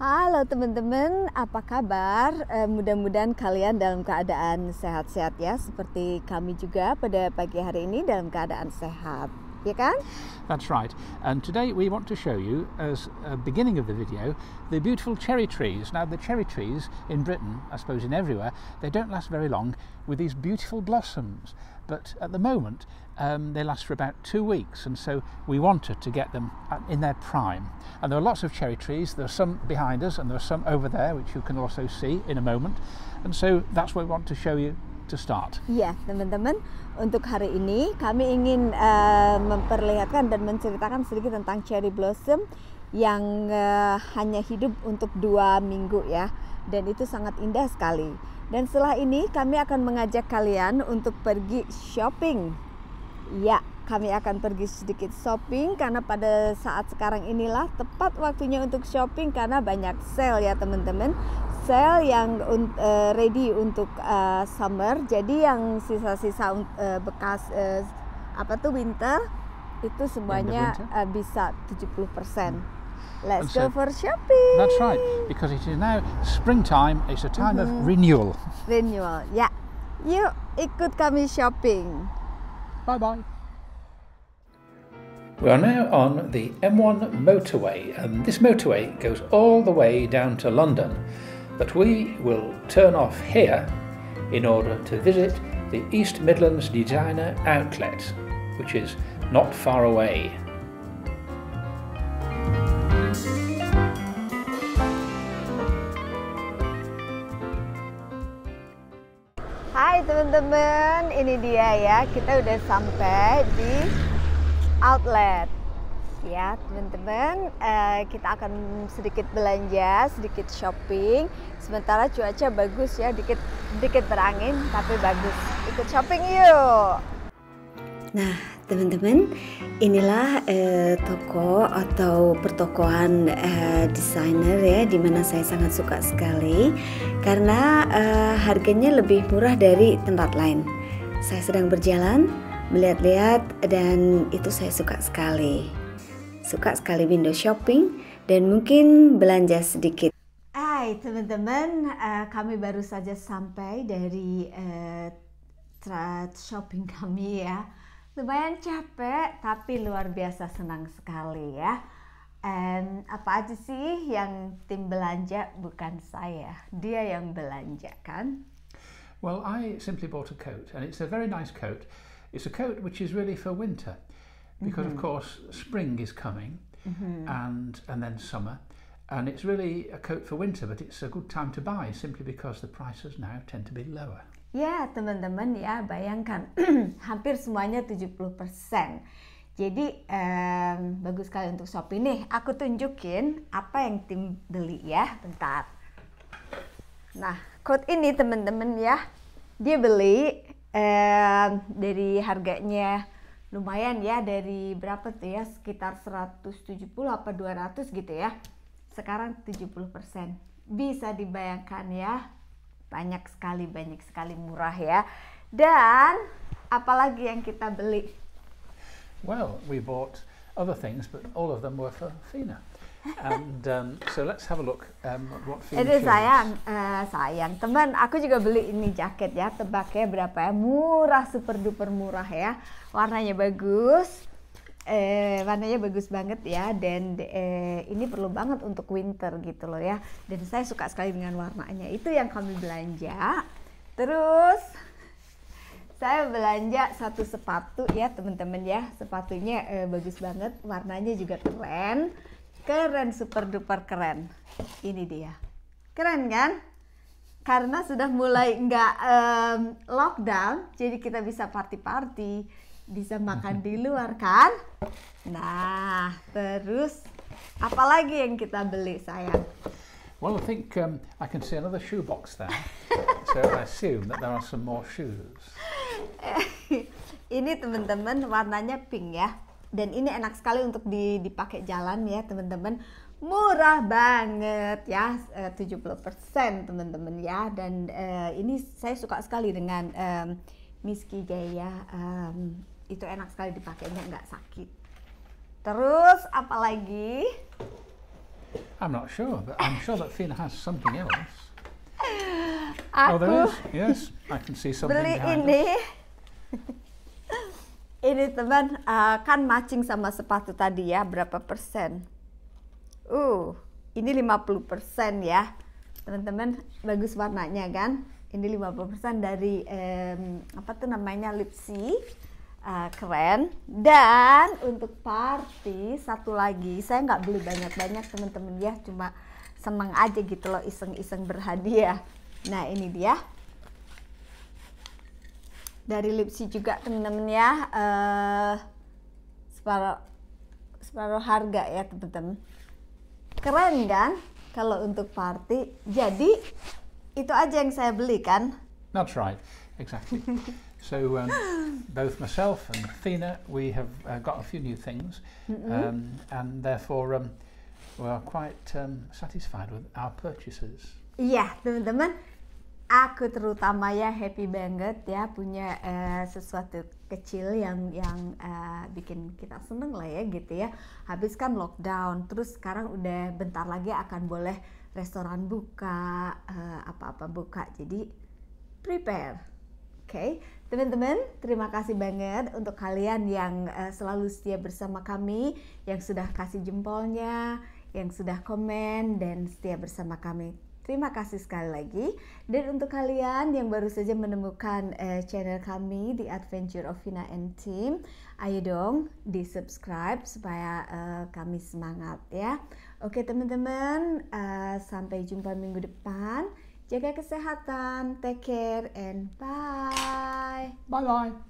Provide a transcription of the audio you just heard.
Halo teman-teman, apa kabar? Eh, Mudah-mudahan kalian dalam keadaan sehat-sehat ya, seperti kami juga pada pagi hari ini dalam keadaan sehat. You can? That's right. And today we want to show you, as a beginning of the video, the beautiful cherry trees. Now the cherry trees in Britain, I suppose in everywhere, they don't last very long with these beautiful blossoms. But at the moment um, they last for about two weeks and so we wanted to get them in their prime. And there are lots of cherry trees. There are some behind us and there are some over there which you can also see in a moment. And so that's what we want to show you to start. Ya, teman-teman, untuk hari ini kami ingin uh, memperlihatkan dan menceritakan sedikit tentang cherry blossom yang uh, hanya hidup untuk dua minggu ya, dan itu sangat indah sekali. Dan setelah ini kami akan mengajak kalian untuk pergi shopping. Ya, kami akan pergi sedikit shopping karena pada saat sekarang inilah tepat waktunya untuk shopping karena banyak sale ya teman-teman sel yang uh, ready untuk uh, summer jadi yang sisa-sisa uh, bekas uh, apa tuh winter itu semuanya uh, bisa 70% hmm. Let's so, go for shopping. That's right, because it is now springtime. It's a time mm -hmm. of mm-hmm. renewal. Renewal, ya. Yeah. Yuk ikut kami shopping. Bye bye. We are now on the M1 motorway, and this motorway goes all the way down to London. but we will turn off here in order to visit the East Midlands Designer Outlet, which is not far away. Hi, teman-teman, ini dia ya, kita udah sampai di outlet ya teman-teman uh, kita akan sedikit belanja sedikit shopping sementara cuaca bagus ya dikit dikit berangin tapi bagus ikut shopping yuk nah teman-teman inilah uh, toko atau pertokoan uh, eh, desainer ya mana saya sangat suka sekali karena uh, harganya lebih murah dari tempat lain saya sedang berjalan melihat-lihat dan itu saya suka sekali suka sekali window shopping dan mungkin belanja sedikit. Hai teman-teman, uh, kami baru saja sampai dari uh, shopping kami ya. Lumayan capek tapi luar biasa senang sekali ya. And apa aja sih yang tim belanja bukan saya, dia yang belanja kan? Well, I simply bought a coat and it's a very nice coat. It's a coat which is really for winter because mm-hmm. of course spring is coming mm-hmm. and and then summer and it's really a coat for winter but it's a good time to buy simply because the prices now tend to be lower. Ya, teman-teman ya, bayangkan hampir semuanya 70%. Jadi um, bagus sekali untuk shop nih. Aku tunjukin apa yang tim beli ya, bentar. Nah, coat ini teman-teman ya, dia beli um, dari harganya lumayan ya dari berapa tuh ya sekitar 170 apa 200 gitu ya sekarang 70% bisa dibayangkan ya banyak sekali banyak sekali murah ya dan apalagi yang kita beli well we bought other things but all of them were for Fina And um, so let's have a look um, what sayang, uh, sayang. Teman, aku juga beli ini jaket ya. Tebaknya berapa ya? Murah, super duper murah ya. Warnanya bagus. Eh, warnanya bagus banget ya dan eh, ini perlu banget untuk winter gitu loh ya dan saya suka sekali dengan warnanya itu yang kami belanja terus saya belanja satu sepatu ya teman-teman ya sepatunya eh, bagus banget warnanya juga keren Keren, super duper keren. Ini dia. Keren kan? Karena sudah mulai nggak um, lockdown, jadi kita bisa party-party, bisa makan di luar kan? Nah, terus apalagi yang kita beli sayang? Well, I think um, I can see another shoe box there. so I assume that there are some more shoes. Eh, ini teman-teman warnanya pink ya dan ini enak sekali untuk dipakai jalan ya teman-teman murah banget ya 70% eh, teman-teman ya dan uh, ini saya suka sekali dengan um, miski gaya um, itu enak sekali dipakainya nggak sakit terus apalagi I'm not sure but I'm sure that Fina has something else Aku oh there is yes I can see something beli ini ini teman uh, kan matching sama sepatu tadi ya berapa persen uh ini 50 persen ya teman-teman bagus warnanya kan ini 50 persen dari um, apa tuh namanya lipsi uh, eh, keren dan untuk party satu lagi saya nggak beli banyak-banyak teman-teman ya cuma seneng aja gitu loh iseng-iseng berhadiah nah ini dia dari Lipsi juga teman-teman ya uh, eh, separuh separuh harga ya teman-teman keren kan kalau untuk party jadi itu aja yang saya beli kan that's right exactly so um, both myself and Athena we have uh, got a few new things mm -hmm. and therefore um, we are quite um, satisfied with our purchases iya yeah, teman-teman aku terutama ya happy banget ya punya uh, sesuatu kecil yang yang uh, bikin kita seneng lah ya gitu ya. Habis kan lockdown, terus sekarang udah bentar lagi akan boleh restoran buka, eh, apa-apa uh, buka. Jadi prepare. Oke, okay? teman-teman, terima kasih banget untuk kalian yang uh, selalu setia bersama kami, yang sudah kasih jempolnya, yang sudah komen dan setia bersama kami. Terima kasih sekali lagi. Dan untuk kalian yang baru saja menemukan eh, channel kami di Adventure of Vina and Team, ayo dong di subscribe supaya eh, kami semangat ya. Oke teman-teman, eh, sampai jumpa minggu depan. Jaga kesehatan, take care and bye. Bye bye.